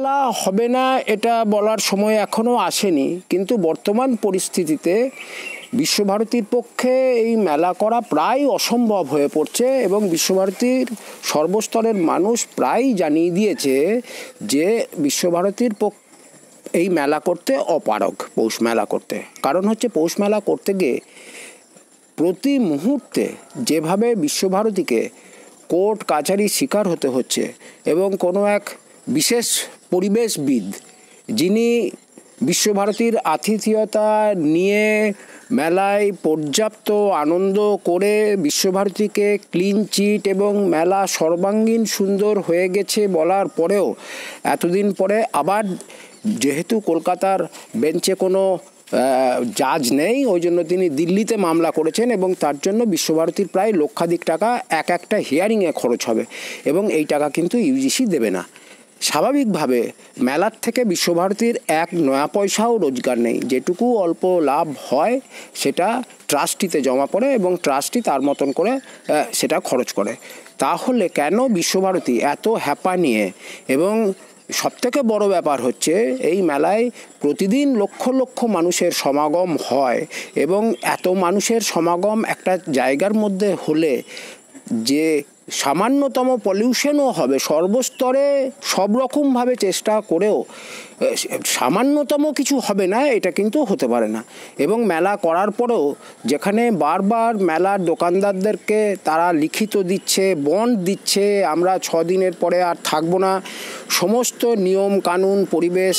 খেলা হবে না এটা বলার সময় এখনও আসেনি কিন্তু বর্তমান পরিস্থিতিতে বিশ্বভারতীর পক্ষে এই মেলা করা প্রায় অসম্ভব হয়ে পড়ছে এবং বিশ্বভারতীর সর্বস্তরের মানুষ প্রায় জানিয়ে দিয়েছে যে বিশ্বভারতীর পক এই মেলা করতে অপারগ পৌষ মেলা করতে কারণ হচ্ছে পৌষ মেলা করতে গিয়ে প্রতি মুহূর্তে যেভাবে বিশ্বভারতীকে কোর্ট কাছারি শিকার হতে হচ্ছে এবং কোনো এক বিশেষ পরিবেশবিদ যিনি বিশ্বভারতীর আতিথেয়তা নিয়ে মেলায় পর্যাপ্ত আনন্দ করে বিশ্বভারতীকে ক্লিন চিট এবং মেলা সর্বাঙ্গীন সুন্দর হয়ে গেছে বলার পরেও এতদিন পরে আবার যেহেতু কলকাতার বেঞ্চে কোনো জাজ নেই ওই জন্য তিনি দিল্লিতে মামলা করেছেন এবং তার জন্য বিশ্বভারতীর প্রায় লক্ষাধিক টাকা এক একটা হিয়ারিংয়ে খরচ হবে এবং এই টাকা কিন্তু ইউজিসি দেবে না স্বাভাবিকভাবে মেলার থেকে বিশ্বভারতীর এক নয়া পয়সাও রোজগার নেই যেটুকু অল্প লাভ হয় সেটা ট্রাস্টিতে জমা পড়ে এবং ট্রাস্টি তার মতন করে সেটা খরচ করে তাহলে কেন বিশ্বভারতী এত হ্যাপা নিয়ে এবং সবথেকে বড় ব্যাপার হচ্ছে এই মেলায় প্রতিদিন লক্ষ লক্ষ মানুষের সমাগম হয় এবং এত মানুষের সমাগম একটা জায়গার মধ্যে হলে যে সামান্যতম পলিউশনও হবে সর্বস্তরে সব রকমভাবে চেষ্টা করেও সামান্যতম কিছু হবে না এটা কিন্তু হতে পারে না এবং মেলা করার পরেও যেখানে বারবার মেলার দোকানদারদেরকে তারা লিখিত দিচ্ছে বন্ড দিচ্ছে আমরা ছ দিনের পরে আর থাকবো না সমস্ত নিয়ম কানুন পরিবেশ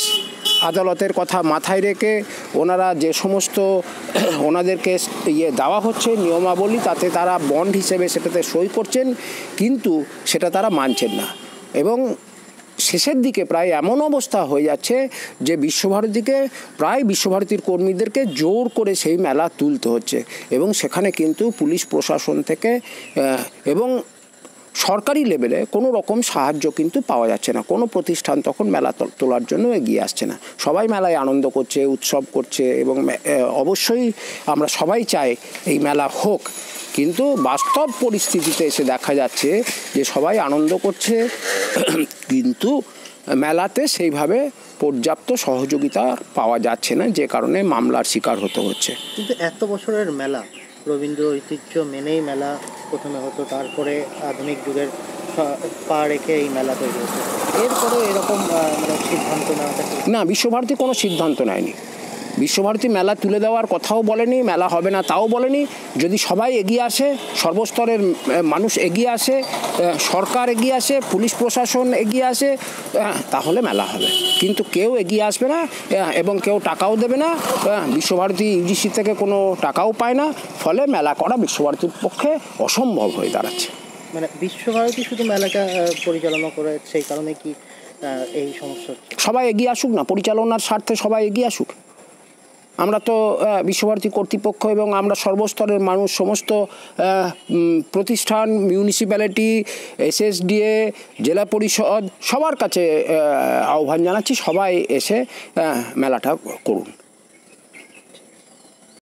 আদালতের কথা মাথায় রেখে ওনারা যে সমস্ত ওনাদেরকে ইয়ে দেওয়া হচ্ছে নিয়মাবলী তাতে তারা বন্ড হিসেবে সেটাতে সই করছেন কিন্তু সেটা তারা মানছেন না এবং শেষের দিকে প্রায় এমন অবস্থা হয়ে যাচ্ছে যে বিশ্বভারতীকে প্রায় বিশ্বভারতীর কর্মীদেরকে জোর করে সেই মেলা তুলতে হচ্ছে এবং সেখানে কিন্তু পুলিশ প্রশাসন থেকে এবং সরকারি লেভেলে কোনো রকম সাহায্য কিন্তু পাওয়া যাচ্ছে না কোনো প্রতিষ্ঠান তখন মেলা তোলার জন্য এগিয়ে আসছে না সবাই মেলায় আনন্দ করছে উৎসব করছে এবং অবশ্যই আমরা সবাই চাই এই মেলা হোক কিন্তু বাস্তব পরিস্থিতিতে এসে দেখা যাচ্ছে যে সবাই আনন্দ করছে কিন্তু মেলাতে সেইভাবে পর্যাপ্ত সহযোগিতা পাওয়া যাচ্ছে না যে কারণে মামলার শিকার হতে হচ্ছে কিন্তু এত বছরের মেলা রবীন্দ্র ঐতিহ্য মেনেই মেলা প্রথমে হতো তারপরে আধুনিক যুগের পা রেখে এই মেলা তৈরি হতো এরপরে এরকম মানে সিদ্ধান্ত নেওয়া না বিশ্বভারতী কোনো সিদ্ধান্ত নেয়নি বিশ্বভারতী মেলা তুলে দেওয়ার কথাও বলেনি মেলা হবে না তাও বলেনি যদি সবাই এগিয়ে আসে সর্বস্তরের মানুষ এগিয়ে আসে সরকার এগিয়ে আসে পুলিশ প্রশাসন এগিয়ে আসে তাহলে মেলা হবে কিন্তু কেউ এগিয়ে আসবে না এবং কেউ টাকাও দেবে না বিশ্বভারতী ইউজিসি থেকে কোনো টাকাও পায় না ফলে মেলা করা বিশ্বভারতীর পক্ষে অসম্ভব হয়ে দাঁড়াচ্ছে মানে বিশ্বভারতী শুধু মেলাটা পরিচালনা করে সেই কারণে কি এই সমস্যা সবাই এগিয়ে আসুক না পরিচালনার স্বার্থে সবাই এগিয়ে আসুক আমরা তো বিশ্বভারতী কর্তৃপক্ষ এবং আমরা সর্বস্তরের মানুষ সমস্ত প্রতিষ্ঠান মিউনিসিপ্যালিটি এসএসডিএ জেলা পরিষদ সবার কাছে আহ্বান জানাচ্ছি সবাই এসে মেলাটা করুন